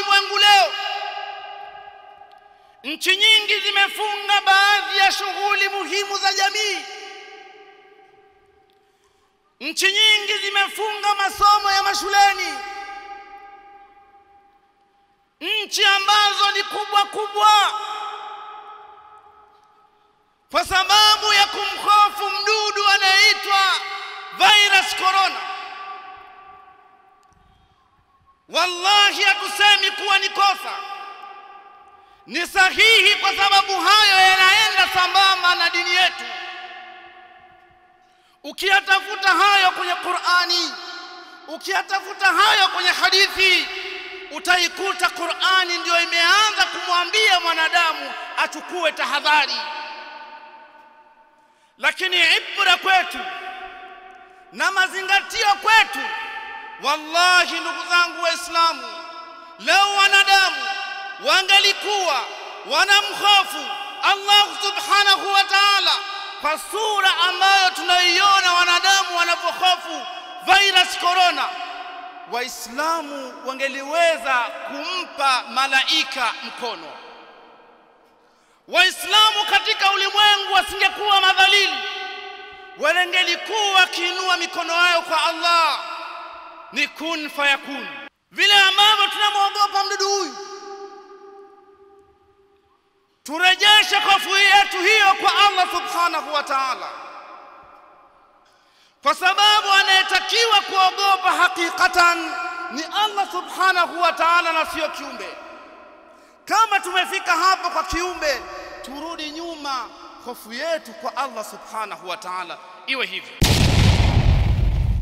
ulimwengu leo nchi nyingi zimefunga baadhi ya shughuli muhimu za jamii nchi nyingi zimefunga masomo ya mashuleni nchi ambazo ni kubwa kubwa kwa sababu ya kumhofu mdudu anayeitwa virus corona Wallahi hatusemi kuwa ni kosa, ni sahihi, kwa sababu hayo yanaenda sambamba na dini yetu. Ukiyatafuta hayo kwenye Qur'ani, ukiyatafuta hayo kwenye hadithi, utaikuta Qur'ani ndiyo imeanza kumwambia mwanadamu achukue tahadhari. Lakini ibra kwetu na mazingatio kwetu Wallahi ndugu zangu Waislamu, leo wanadamu wangalikuwa wanamhofu Allahu subhanahu wa taala kwa sura ambayo tunaiona wanadamu wanavyohofu virus corona, Waislamu wangeliweza kumpa malaika mkono. Waislamu katika ulimwengu wasingekuwa madhalili, walengelikuwa wakiinua mikono yao kwa Allah ni kun fayakun, vile ambavyo tunamwogopa mdudu huyu. Turejeshe hofu yetu hiyo kwa Allah subhanahu wa ta'ala, kwa sababu anayetakiwa kuogopa hakikatan ni Allah subhanahu wa ta'ala na sio kiumbe. Kama tumefika hapo kwa kiumbe, turudi nyuma, hofu yetu kwa Allah subhanahu wa ta'ala iwe hivyo.